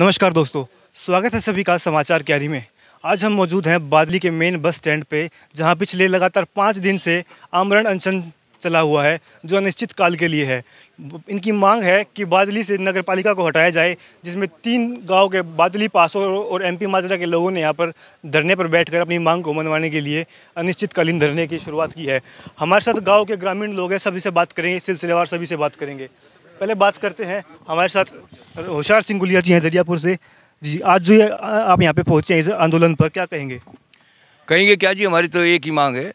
नमस्कार दोस्तों स्वागत है सभी का समाचार क्यारी में आज हम मौजूद हैं बादली के मेन बस स्टैंड पे जहां पिछले लगातार पाँच दिन से आमरण अनशन चला हुआ है जो अनिश्चित काल के लिए है इनकी मांग है कि बादली से नगर पालिका को हटाया जाए जिसमें तीन गांव के बादली पासों और एमपी माजरा के लोगों ने यहां पर धरने पर बैठकर अपनी मांग को मनवाने के लिए अनिश्चितकालीन धरने की शुरुआत की है हमारे साथ गाँव के ग्रामीण लोग हैं सभी से बात करेंगे सिलसिलेवार सभी से बात करेंगे पहले बात करते हैं हमारे साथ होशियार सिंह गुलिया जी हैं दरियापुर से जी आज जो ये आप यहाँ पे पहुँचे हैं इस आंदोलन पर क्या कहेंगे कहेंगे क्या जी हमारी तो एक ही मांग है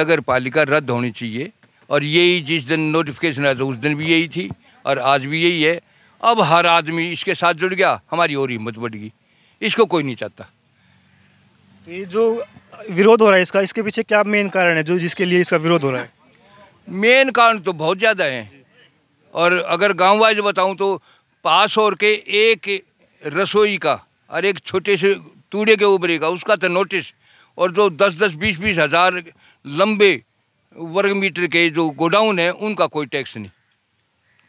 नगर पालिका रद्द होनी चाहिए और यही जिस दिन नोटिफिकेशन आया था उस दिन भी यही थी और आज भी यही है अब हर आदमी इसके साथ जुड़ गया हमारी और हिम्मत बढ़ गई इसको कोई नहीं चाहता तो ये जो विरोध हो रहा है इसका इसके पीछे क्या मेन कारण है जो जिसके लिए इसका विरोध हो रहा है मेन कारण तो बहुत ज़्यादा है और अगर गाँव वाइज बताऊँ तो पास और के एक रसोई का और एक छोटे से टूड़े के उबरे का उसका था तो नोटिस और जो दस दस बीस बीस हज़ार लंबे वर्ग मीटर के जो गोडाउन है उनका कोई टैक्स नहीं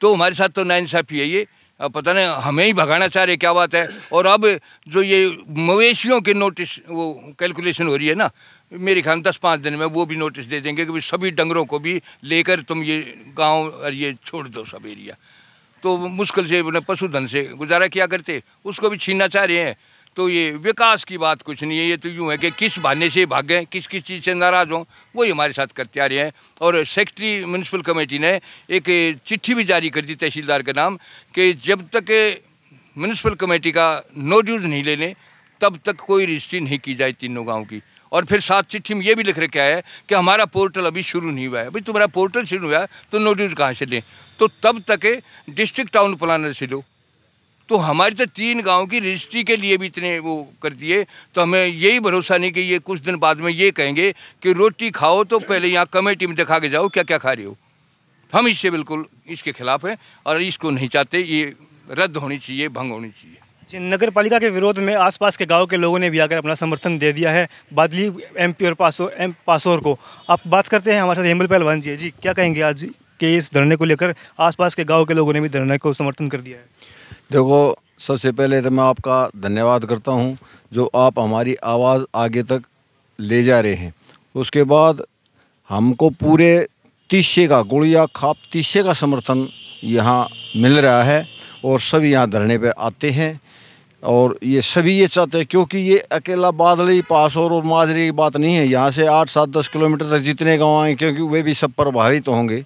तो हमारे साथ तो नाइंसाफ़ी है ये अब पता नहीं हमें ही भगाना चाह रहे क्या बात है और अब जो ये मवेशियों के नोटिस वो कैलकुलेशन हो रही है ना मेरे ख्याल दस पाँच दिन में वो भी नोटिस दे देंगे कि सभी डंगरों को भी लेकर तुम ये गांव और ये छोड़ दो सब एरिया तो मुश्किल से उन्हें पशुधन से गुजारा किया करते उसको भी छीनना चाह रहे हैं तो ये विकास की बात कुछ नहीं है ये तो यूँ है कि किस बहाने से भागें किस किस चीज़ से नाराज़ हों वही हमारे साथ करते आ रहे हैं और सेक्रेटरी म्यूनसिपल कमेटी ने एक चिट्ठी भी जारी कर दी तहसीलदार के नाम कि जब तक म्यूनसिपल कमेटी का नो ड्यूज़ नहीं लेने तब तक कोई रजिस्ट्री नहीं की जाए तीनों गाँव की और फिर साथ चिट्ठी में ये भी लिख आया है कि हमारा पोर्टल अभी शुरू नहीं हुआ है भाई तुम्हारा पोर्टल शुरू हुआ है तो नो ड्यूज़ कहाँ से लें तो तब तक डिस्ट्रिक्ट टाउन प्लानर से लो तो हमारी तो तीन गांव की रजिस्ट्री के लिए भी इतने वो कर दिए तो हमें यही भरोसा नहीं कि ये कुछ दिन बाद में ये कहेंगे कि रोटी खाओ तो पहले यहाँ कमेटी में दिखा के जाओ क्या क्या खा रहे हो हम इससे बिल्कुल इसके खिलाफ हैं और इसको नहीं चाहते ये रद्द होनी चाहिए भंग होनी चाहिए जी नगर पालिका के विरोध में आसपास के गांव के लोगों ने भी आकर अपना समर्थन दे दिया है बादली एमपी और पासो एम पासोर को आप बात करते हैं हमारे साथ हेमल पहलवान जी जी क्या कहेंगे आज जी के इस धरने को लेकर आसपास के गांव के लोगों ने भी धरने को समर्थन कर दिया है देखो सबसे पहले तो मैं आपका धन्यवाद करता हूँ जो आप हमारी आवाज़ आगे तक ले जा रहे हैं उसके बाद हमको पूरे तीसे का गुड़िया खाप तीसे का समर्थन यहाँ मिल रहा है और सभी यहाँ धरने पर आते हैं और ये सभी ये चाहते हैं क्योंकि ये अकेला बादल ही पास और माजरी की बात नहीं है यहाँ से आठ सात दस किलोमीटर तक जितने गांव आए क्योंकि वे भी सब प्रभावित होंगे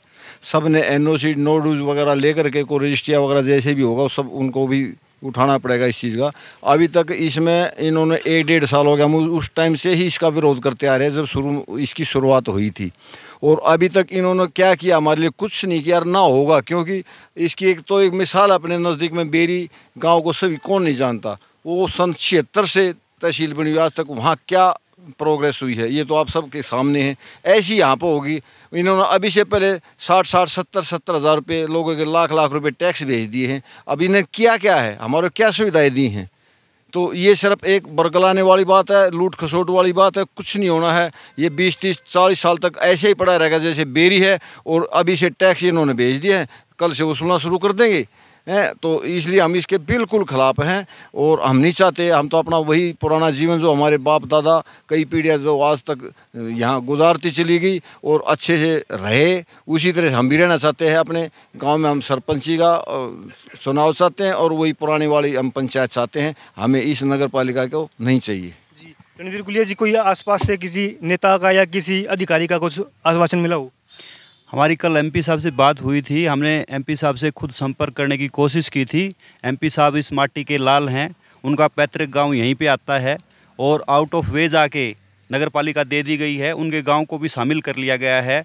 सब ने एन ओ सी नोडूज वगैरह लेकर के को रजिस्ट्रिया वगैरह जैसे भी होगा सब उनको भी उठाना पड़ेगा इस चीज़ का अभी तक इसमें इन्होंने एक डेढ़ साल हो गया हम उस टाइम से ही इसका विरोध करते आ रहे हैं जब शुरू इसकी शुरुआत हुई थी और अभी तक इन्होंने क्या किया हमारे लिए कुछ नहीं किया ना होगा क्योंकि इसकी एक तो एक मिसाल अपने नज़दीक में बेरी गाँव को सभी कौन नहीं जानता वो सन छिहत्तर से तहसील बनी हुई आज तक वहाँ क्या प्रोग्रेस हुई है ये तो आप सबके सामने है ऐसी यहाँ पर होगी इन्होंने अभी से पहले साठ साठ सत्तर सत्तर हज़ार रुपये लोगों के लाख लाख रुपए टैक्स भेज दिए हैं अब इन्हें किया क्या है हमारे क्या सुविधाएं दी हैं तो ये सिर्फ एक बरगलाने वाली बात है लूट खसोट वाली बात है कुछ नहीं होना है ये बीस तीस चालीस साल तक ऐसे ही पड़ा रहेगा जैसे बेरी है और अभी से टैक्स इन्होंने भेज दिया है कल से वसूलना शुरू कर देंगे हैं तो इसलिए हम इसके बिल्कुल खिलाफ हैं और हम नहीं चाहते हम तो अपना वही पुराना जीवन जो हमारे बाप दादा कई पीढ़ियाँ जो आज तक यहाँ गुजारती चली गई और अच्छे से रहे उसी तरह से हम भी रहना चाहते हैं अपने गाँव में हम सरपंची का चुनाव चाहते हैं और वही पुराने वाली हम पंचायत चाहते हैं हमें इस नगर पालिका को नहीं चाहिए जी रणवीर गुलिया जी को आसपास से किसी नेता का या किसी अधिकारी का कुछ आश्वासन मिला हो हमारी कल एमपी साहब से बात हुई थी हमने एमपी साहब से खुद संपर्क करने की कोशिश की थी एमपी साहब इस माटी के लाल हैं उनका पैतृक गांव यहीं पे आता है और आउट ऑफ वे जाके नगर पालिका दे दी गई है उनके गांव को भी शामिल कर लिया गया है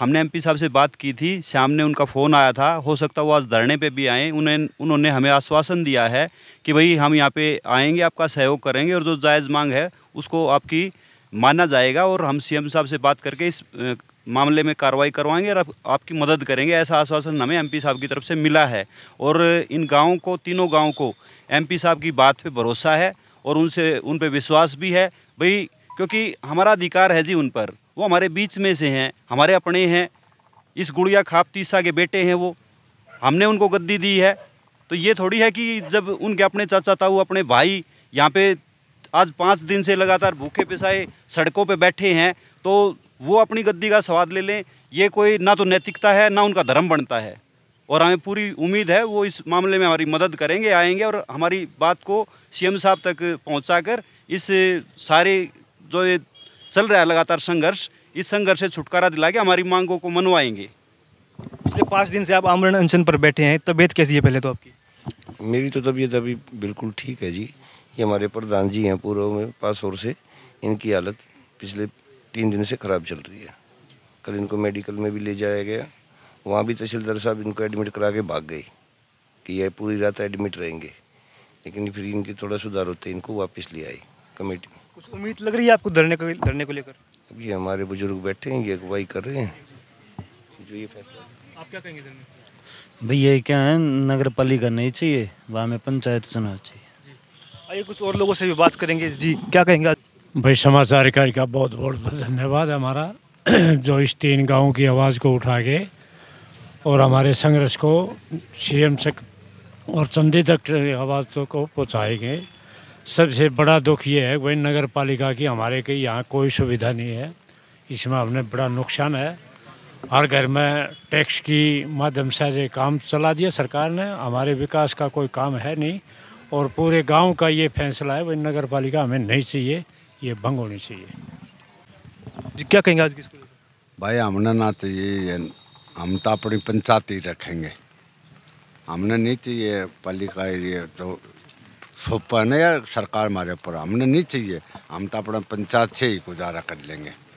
हमने एमपी साहब से बात की थी शाम ने उनका फ़ोन आया था हो सकता वो आज धरने पर भी आएँ उन्हें उन्होंने हमें आश्वासन दिया है कि भाई हम यहाँ पर आएँगे आपका सहयोग करेंगे और जो जायज़ मांग है उसको आपकी माना जाएगा और हम सीएम साहब से बात करके इस मामले में कार्रवाई करवाएंगे और आप, आपकी मदद करेंगे ऐसा आश्वासन हमें एमपी साहब की तरफ से मिला है और इन गाँव को तीनों गाँव को एमपी साहब की बात पर भरोसा है और उनसे उन पर विश्वास भी है भाई क्योंकि हमारा अधिकार है जी उन पर वो हमारे बीच में से हैं हमारे अपने हैं इस गुड़िया खाप तीसा के बेटे हैं वो हमने उनको गद्दी दी है तो ये थोड़ी है कि जब उनके अपने चाचा ताऊ अपने भाई यहाँ पे आज पाँच दिन से लगातार भूखे पिसाए सड़कों पर बैठे हैं तो वो अपनी गद्दी का स्वाद ले लें ये कोई ना तो नैतिकता है ना उनका धर्म बनता है और हमें पूरी उम्मीद है वो इस मामले में हमारी मदद करेंगे आएंगे और हमारी बात को सीएम साहब तक पहुंचाकर इस सारे जो ये चल रहा है लगातार संघर्ष इस संघर्ष से छुटकारा दिला के हमारी मांगों को मनवाएंगे पिछले पाँच दिन से आप आमरण अनशन पर बैठे हैं तबीयत कैसी है पहले तो आपकी मेरी तो तबीयत अभी बिल्कुल ठीक है जी ये हमारे प्रधान जी हैं पूर्व में और से इनकी हालत पिछले तीन दिन से ख़राब चल रही है कल इनको मेडिकल में भी ले जाया गया वहाँ भी तहसीलदार साहब इनको एडमिट करा के भाग गई कि यह पूरी रात एडमिट रहेंगे लेकिन फिर इनकी थोड़ा सुधार होते इनको वापस ले आई कमेटी में कुछ उम्मीद लग रही है आपको धरने को धरने को लेकर अभी हमारे बुजुर्ग बैठे हैं ये अगुवाई कर रहे हैं जो ये फैसला आप क्या कहेंगे भैया क्या है नगर पालिका नहीं चाहिए वहाँ में पंचायत चुनाव चाहिए आइए कुछ और लोगों से भी बात करेंगे जी क्या कहेंगे भाई समाचार कार्य का बहुत बहुत धन्यवाद हमारा जो इस तीन गाँव की आवाज़ को उठा के और हमारे संघर्ष को सीएम से और चंदी तक आवाज़ों तो को पहुँचाएंगे सबसे बड़ा दुख ये है वही नगर पालिका की हमारे के यहाँ कोई सुविधा नहीं है इसमें हमने बड़ा नुकसान है हर घर में टैक्स की माध्यम से काम चला दिया सरकार ने हमारे विकास का कोई काम है नहीं और पूरे गांव का ये फैसला है भाई नगर पालिका हमें नहीं चाहिए ये भंग होनी चाहिए जी क्या कहेंगे आज किसको भाई हमने ना चाहिए तो हम तो अपनी पंचायत ही रखेंगे हमने नहीं चाहिए पालिका ये तो सौंपा नहीं सरकार हमारे ऊपर हमने नहीं चाहिए हम तो अपना पंचायत से ही गुजारा कर लेंगे